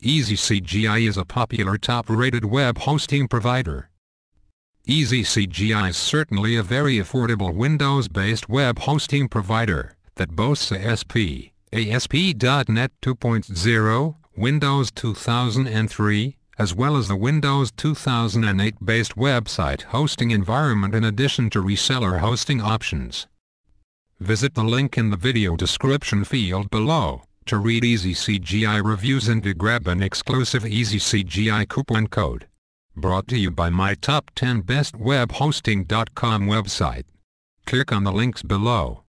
EasyCGI is a popular top-rated web hosting provider. EasyCGI is certainly a very affordable Windows-based web hosting provider that boasts ASP, ASP.NET 2.0, Windows 2003, as well as the Windows 2008-based website hosting environment in addition to reseller hosting options. Visit the link in the video description field below. To read Easy CGI reviews and to grab an exclusive Easy CGI coupon code. Brought to you by my top 10 best web hosting.com website. Click on the links below.